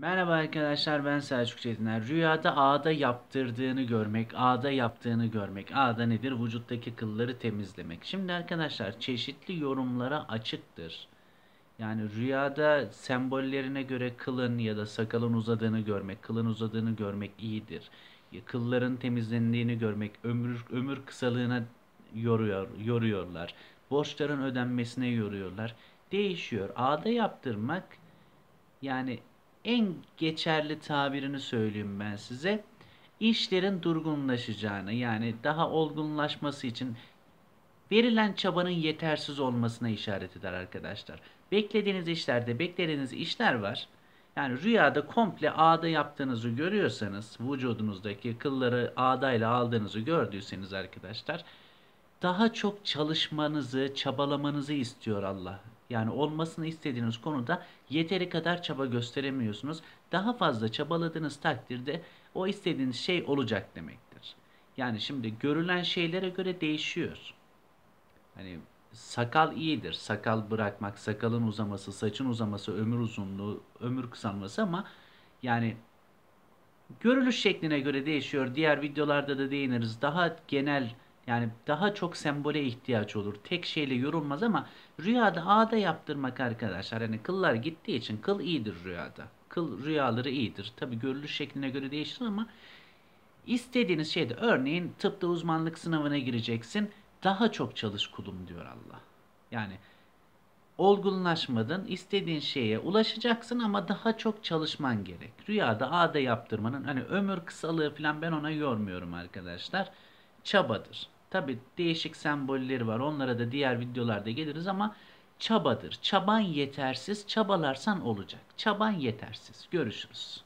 Merhaba arkadaşlar ben Selçuk Çetiner. Rüyada ağda yaptırdığını görmek, ağda yaptığını görmek. Ağda nedir? Vücuttaki kılları temizlemek. Şimdi arkadaşlar çeşitli yorumlara açıktır. Yani rüyada sembollerine göre kılın ya da sakalın uzadığını görmek, kılın uzadığını görmek iyidir. Kılların temizlendiğini görmek ömür ömür kısalığına yoruyor, yoruyorlar. Borçların ödenmesine yoruyorlar. Değişiyor. Ağda yaptırmak yani en geçerli tabirini söyleyeyim ben size. İşlerin durgunlaşacağını yani daha olgunlaşması için verilen çabanın yetersiz olmasına işaret eder arkadaşlar. Beklediğiniz işlerde beklediğiniz işler var. Yani rüyada komple ağda yaptığınızı görüyorsanız, vücudunuzdaki kılları ağdayla aldığınızı gördüyseniz arkadaşlar, daha çok çalışmanızı, çabalamanızı istiyor Allah yani olmasını istediğiniz konuda yeteri kadar çaba gösteremiyorsunuz. Daha fazla çabaladığınız takdirde o istediğiniz şey olacak demektir. Yani şimdi görülen şeylere göre değişiyor. Hani sakal iyidir. Sakal bırakmak, sakalın uzaması, saçın uzaması, ömür uzunluğu, ömür kısalması ama yani görülüş şekline göre değişiyor. Diğer videolarda da değiniriz. Daha genel yani daha çok sembole ihtiyaç olur. Tek şeyle yorulmaz ama rüyada ağda yaptırmak arkadaşlar. Yani kıllar gittiği için kıl iyidir rüyada. Kıl rüyaları iyidir. Tabi görülüş şekline göre değişir ama istediğiniz şeyde örneğin tıpta uzmanlık sınavına gireceksin. Daha çok çalış kulum diyor Allah. Yani olgunlaşmadın, istediğin şeye ulaşacaksın ama daha çok çalışman gerek. Rüyada ağda yaptırmanın hani ömür kısalığı falan ben ona yormuyorum arkadaşlar. Çabadır. Tabi değişik sembolleri var. Onlara da diğer videolarda geliriz ama çabadır. Çaban yetersiz, çabalarsan olacak. Çaban yetersiz. Görüşürüz.